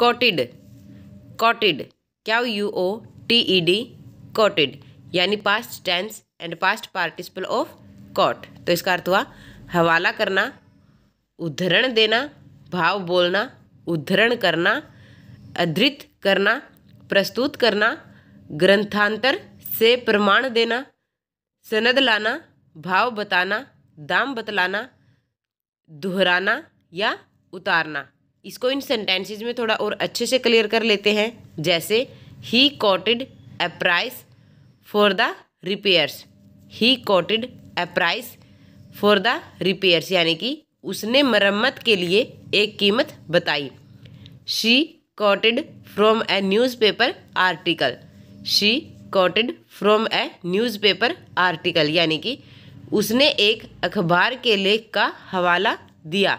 कॉटिड quoted Q U O T E D quoted यानी past tense and past participle of quote तो इसका अर्थ हुआ हवाला करना उद्धरण देना भाव बोलना उद्धरण करना अधृत करना प्रस्तुत करना ग्रंथांतर से प्रमाण देना सनद लाना भाव बताना दाम बतलाना दोहराना या उतारना इसको इन सेंटेंसेज में थोड़ा और अच्छे से क्लियर कर लेते हैं जैसे he quoted a price for the repairs he quoted a price for the repairs यानी कि उसने मरम्मत के लिए एक कीमत बताई she quoted from a newspaper article she quoted from a newspaper article यानी कि उसने एक अखबार के लेख का हवाला दिया